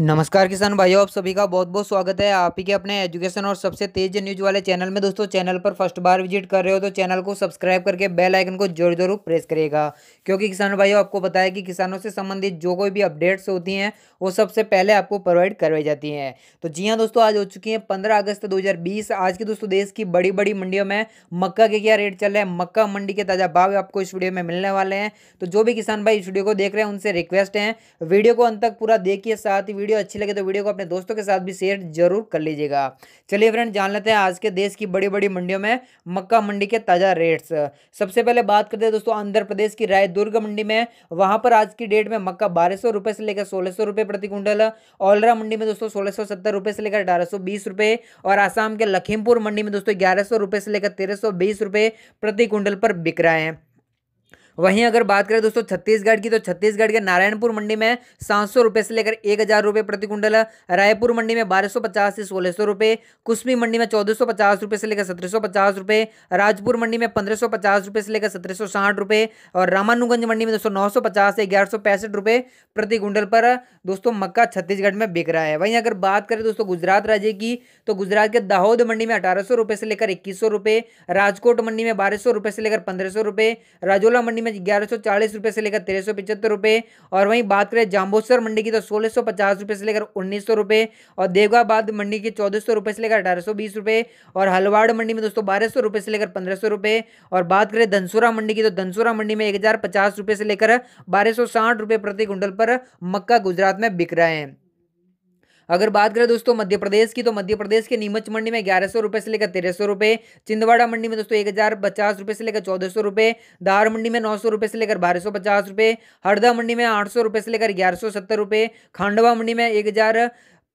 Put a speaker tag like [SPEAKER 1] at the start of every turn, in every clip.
[SPEAKER 1] नमस्कार किसान भाइयों आप सभी का बहुत बहुत स्वागत है आप ही के अपने एजुकेशन और सबसे तेज न्यूज वाले चैनल में दोस्तों चैनल पर फर्स्ट बार विजिट कर रहे हो तो चैनल को सब्सक्राइब करके बेल आइकन को जरूर जरूर प्रेस करिएगा क्योंकि किसान भाइयों आपको पता है कि किसानों से संबंधित जो कोई भी अपडेट्स होती हैं वो सबसे पहले आपको प्रोवाइड करवाई जाती हैं तो जी हाँ दोस्तों आज हो चुकी है पंद्रह अगस्त दो आज की दोस्तों देश की बड़ी बड़ी मंडियों में मक्का के क्या रेट चल रहे हैं मक्का मंडी के ताज़ा भाव आपको इस वीडियो में मिलने वाले हैं तो जो भी किसान भाई इस वीडियो को देख रहे हैं उनसे रिक्वेस्ट है वीडियो को अंत तक पूरा देखिए साथ ही वीडियो अच्छी लगे तो वीडियो को अपने दोस्तों के साथ भी शेयर जरूर कर लीजिएगा चलिए फ्रेंड जान लेते हैं आज के देश की बड़ी बड़ी मंडियों में मक्का मंडी के ताज़ा रेट्स सबसे पहले बात करते हैं दोस्तों आंध्र प्रदेश की राय दुर्ग मंडी में वहाँ पर आज की डेट में मक्का बारह रुपए से लेकर सोलह सौ रुपये प्रति क्विंटल औलरा मंडी में दोस्तों सोलह सौ सत्तर से लेकर अठारह सौ बीस रुपये और आसाम के लखीमपुर मंडी में दोस्तों ग्यारह सौ रुपये से लेकर तेरह सौ बीस रुपये प्रति क्विंटल पर बिक रहा है वहीं अगर बात करें दोस्तों छत्तीसगढ़ की तो छत्तीसगढ़ के नारायणपुर मंडी में सात सौ रुपये से लेकर एक हज़ार रुपये प्रति कुंटल रायपुर मंडी में बारह सौ पचास से सोलह सौ रुपये कुश्मी मंडी में चौदह सौ पचास रुपये से लेकर सत्रह सौ पचास रुपये राजपुर मंडी में पंद्रह सौ पचास रुपये से लेकर सत्रह सौ साठ रुपये और रामानुगंज मंडी में दोस्तों नौ सौ पचास से ग्यारह सौ रुपये प्रति कुंटल पर दोस्तों मक्का छत्तीसगढ़ में बिक रहा है वहीं अगर बात करें दोस्तों गुजरात राज्य की तो गुजरात के दाहोद मंडी में अठारह सौ रुपये से लेकर इक्कीस सौ रुपये राजकोट मंडी में बारह सौ रुपये से लेकर पंद्रह सौ रुपये राजोला मंडी में में ग्यारह सौ चालीस रुपये से लेकर तेरह सौ पिचहत्तर रुपये और वहीं बात करें जाम्बोसर मंडी की तो सोलह सौ पचास रुपये से लेकर उन्नीस सौ रुपये और देवगाबाद मंडी की चौदह सौ रुपये से लेकर अठारह सौ बीस रुपये और हलवाड़ मंडी में दोस्तों बारह सौ रुपये से लेकर पंद्रह सौ रुपये और बात करें धनसुरा मंडी की तो धनसुरा मंडी में एक हज़ार पचास रुपये से लेकर बारह सौ साठ रुपये प्रति कुंटल पर मक्का गुजरात में बिक रहे हैं अगर बात करें दोस्तों मध्य प्रदेश की तो मध्य प्रदेश के नीमच मंडी में ग्यारह सौ रुपये से लेकर तेरह सौ रुपये चिंदवाड़ा मंडी में दोस्तों एक हज़ार पचास रुपये से लेकर चौदह सौ रुपये धार मंडी में नौ सौ रुपये से लेकर बारह सौ पचास रुपये हरदा मंडी में आठ सौ रुपये से लेकर ग्यारह सौ सत्तर रुपये खांडवा मंडी में एक हज़ार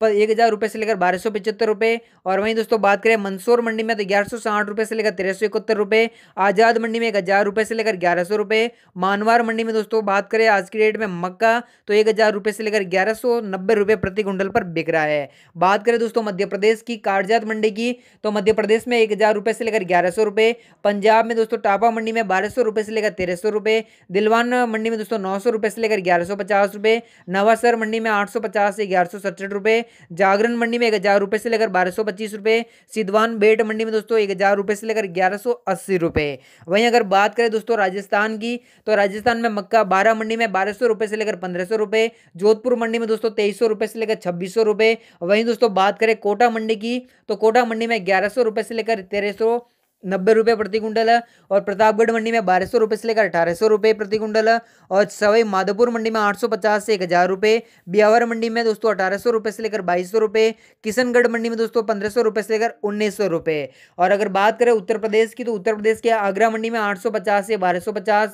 [SPEAKER 1] पर एक हज़ार रुपये से लेकर बारह सौ पचहत्तर रुपये और वहीं दोस्तों बात करें मंदसौर मंडी में तो ग्यारह सौ साठ रुपये से लेकर तेरह सौ इकहत्तर रुपये आज़ाद मंडी में एक हज़ार रुपये से लेकर ग्यारह सौ रुपये मानवार मंडी में दोस्तों बात करें आज की डेट में मक्का तो एक हज़ार रुपये से लेकर ग्यारह सौ नब्बे रुपये प्रति कुंटल पर बिक रहा है बात करें दोस्तों मध्य प्रदेश की कारजात मंडी की तो मध्य प्रदेश में एक हज़ार रुपये से लेकर ग्यारह सौ रुपये पंजाब में दोस्तों टापा मंडी में बारह सौ रुपये से लेकर तेरह सौ रुपये दिलवान मंडी में दोस्तों नौ सौ रुपये से लेकर ग्यारह सौ पचास रुपये नवासर मंडी में आठ सौ पचास से ग्यारह सौ सड़सठ रुपये जागरण मंडी में एक हज़ार रुपये से लेकर बारह सौ पच्चीस रुपए सिद्धवान बेट मंडी में दोस्तों एक हज़ार रुपए से लेकर ग्यारह सौ अस्सी रुपए वहीं अगर बात करें दोस्तों राजस्थान की तो राजस्थान में मक्का बारह मंडी में बारह सौ रुपए से लेकर पंद्रह सौ रुपए जोधपुर मंडी में दोस्तों तेईस सौ रुपए से लेकर छब्बीस सौ रुपए वहीं दोस्तों बात करें कोटा मंडी की तो कोटा मंडी में ग्यारह सौ रुपए से लेकर तेरह सौ नब्बे रुपये प्रति कुंटल है और प्रतापगढ़ मंडी में बारह सौ रुपये से लेकर अठारह सौ रुपये प्रति कुंटल है और सवाई माधोपुर मंडी में आठ सौ पचास से एक हज़ार रुपये ब्यावर मंडी में दोस्तों अठारह सौ रुपये से लेकर बाईस सौ रुपये किशनगढ़ मंडी में दोस्तों पंद्रह सौ रुपये से लेकर उन्नीस सौ रुपये और अगर बात करें उत्तर प्रदेश की तो उत्तर प्रदेश के आगरा मंडी में आठ सौ पचास से बारह सौ पचास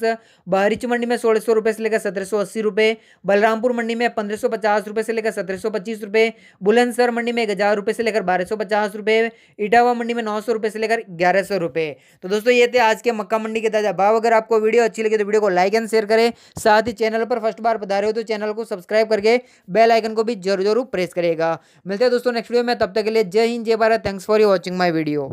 [SPEAKER 1] बहरीच मंडी में सोलह सौ रुपये से लेकर सत्रह सौ अस्सी रुपये बलरामपुर मंडी में पंद्रह सौ पचास रुपये से लेकर सत्रह सौ पच्चीस रुपये बुलंदसर मंडी में एक हज़ार रुपये से लेकर बारह सौ पचास रुपये इटावा मंडी में नौ सौ रुपये से लेकर ग्यारह सौ रुपये तो दोस्तों ये थे आज के मक्का मंडी के ताज़ा भाव अगर आपको वीडियो अच्छी लगी तो वीडियो को लाइक एंड शेयर करें साथ ही चैनल पर फर्स्ट बार बता रहे हो तो चैनल को सब्सक्राइब करके बेल आइकन को भी जरूर जरूर प्रेस करेगा मिलते हैं दोस्तों नेक्स्ट वीडियो में तब तक के लिए जय हिंद जय Bharat thanks for you watching my video